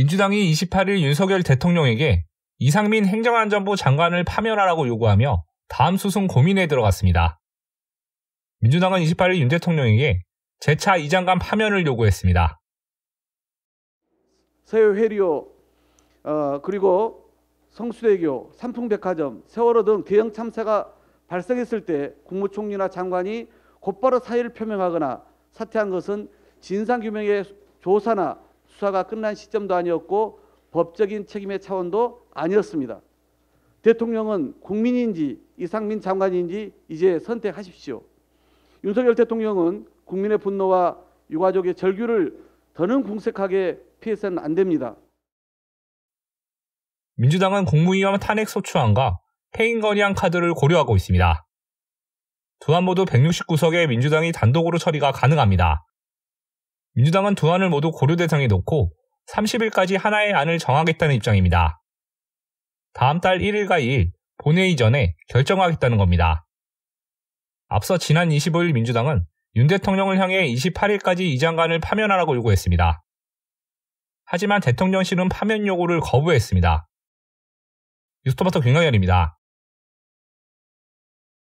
민주당이 28일 윤석열 대통령에게 이상민 행정안전부 장관을 파면하라고 요구하며 다음 수순 고민에 들어갔습니다. 민주당은 28일 윤 대통령에게 재차 이장관 파면을 요구했습니다. 서해 회리오 어, 그리고 성수대교, 삼풍백화점, 세월호 등 대형 참사가 발생했을 때 국무총리나 장관이 곧바로 사의를 표명하거나 사퇴한 것은 진상규명의 조사나 수사가 끝난 시점도 아니었고 법적인 책임의 차원도 아니었습니다. 대통령은 국민인지 이상민 장관인지 이제 선택하십시오. 윤석열 대통령은 국민의 분노와 유가족의 절규를 더는 궁색하게 피해서는 안 됩니다. 민주당은 국무위원 탄핵 소추안과 폐인 건의안 카드를 고려하고 있습니다. 두안 모두 169석의 민주당이 단독으로 처리가 가능합니다. 민주당은 도안을 모두 고려 대상에 놓고 30일까지 하나의 안을 정하겠다는 입장입니다. 다음 달 1일과 2일 본회의 전에 결정하겠다는 겁니다. 앞서 지난 25일 민주당은 윤 대통령을 향해 28일까지 이 장관을 파면하라고 요구했습니다. 하지만 대통령실은 파면 요구를 거부했습니다. 유스토마토 경영열입니다.